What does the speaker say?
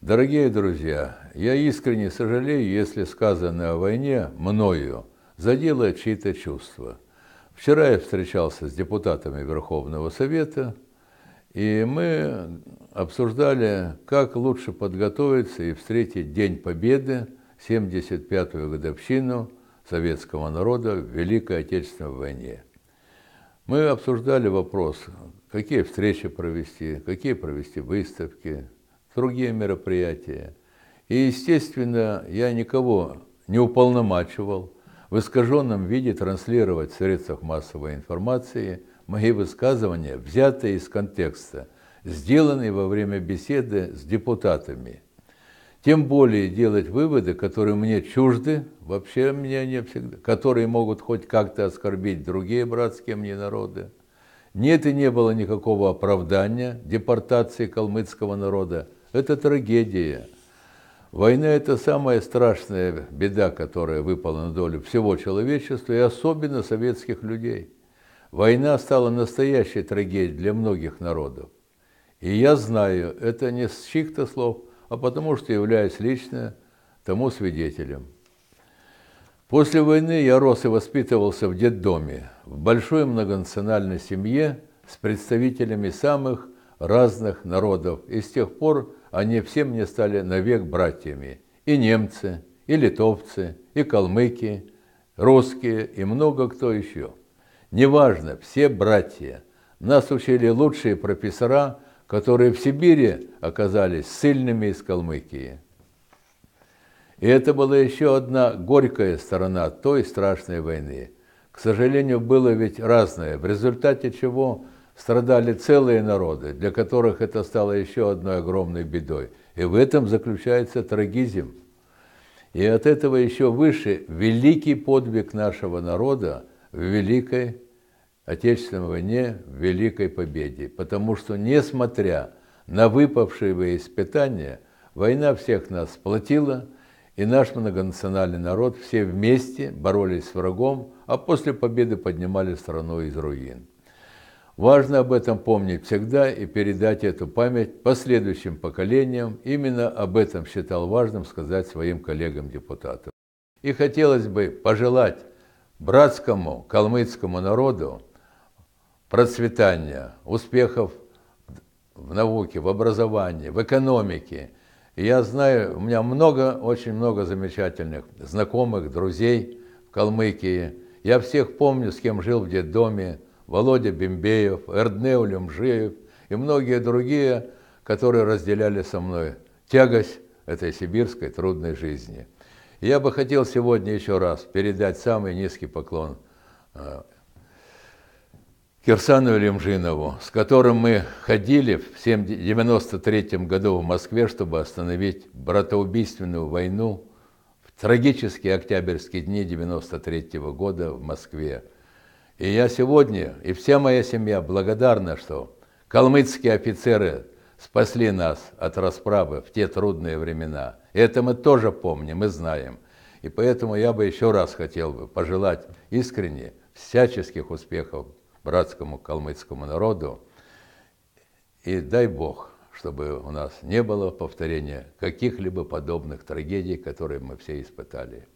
Дорогие друзья, я искренне сожалею, если сказанное о войне мною задело чьи-то чувства. Вчера я встречался с депутатами Верховного Совета, и мы обсуждали, как лучше подготовиться и встретить День Победы, 75-ю годовщину советского народа в Великой Отечественной войне. Мы обсуждали вопрос, какие встречи провести, какие провести выставки, другие мероприятия. И, естественно, я никого не уполномачивал в искаженном виде транслировать в средствах массовой информации мои высказывания, взятые из контекста, сделанные во время беседы с депутатами. Тем более делать выводы, которые мне чужды, вообще мне не всегда, которые могут хоть как-то оскорбить другие братские мне народы. Нет и не было никакого оправдания депортации калмыцкого народа – это трагедия. Война – это самая страшная беда, которая выпала на долю всего человечества и особенно советских людей. Война стала настоящей трагедией для многих народов. И я знаю, это не с чьих-то слов, а потому что являюсь лично тому свидетелем. После войны я рос и воспитывался в детдоме, в большой многонациональной семье с представителями самых – разных народов, и с тех пор они все мне стали навек братьями. И немцы, и литовцы, и калмыки, русские, и много кто еще. Неважно, все братья. Нас учили лучшие профессора, которые в Сибири оказались сильными из Калмыкии. И это была еще одна горькая сторона той страшной войны. К сожалению, было ведь разное, в результате чего – страдали целые народы, для которых это стало еще одной огромной бедой. И в этом заключается трагизм. И от этого еще выше великий подвиг нашего народа в Великой Отечественной войне, в Великой победе. Потому что, несмотря на выпавшие испытания, война всех нас сплотила, и наш многонациональный народ все вместе боролись с врагом, а после победы поднимали страну из руин. Важно об этом помнить всегда и передать эту память последующим поколениям. Именно об этом считал важным сказать своим коллегам-депутатам. И хотелось бы пожелать братскому калмыцкому народу процветания, успехов в науке, в образовании, в экономике. И я знаю, у меня много, очень много замечательных знакомых, друзей в Калмыкии. Я всех помню, с кем жил в детдоме, Володя Бимбеев, Эрднеу Люмжиев и многие другие, которые разделяли со мной тягость этой сибирской трудной жизни. я бы хотел сегодня еще раз передать самый низкий поклон э, Кирсану Лемжинову, с которым мы ходили в 1993 году в Москве, чтобы остановить братоубийственную войну в трагические октябрьские дни 1993 года в Москве. И я сегодня, и вся моя семья благодарна, что калмыцкие офицеры спасли нас от расправы в те трудные времена. И это мы тоже помним и знаем. И поэтому я бы еще раз хотел бы пожелать искренне всяческих успехов братскому калмыцкому народу. И дай Бог, чтобы у нас не было повторения каких-либо подобных трагедий, которые мы все испытали.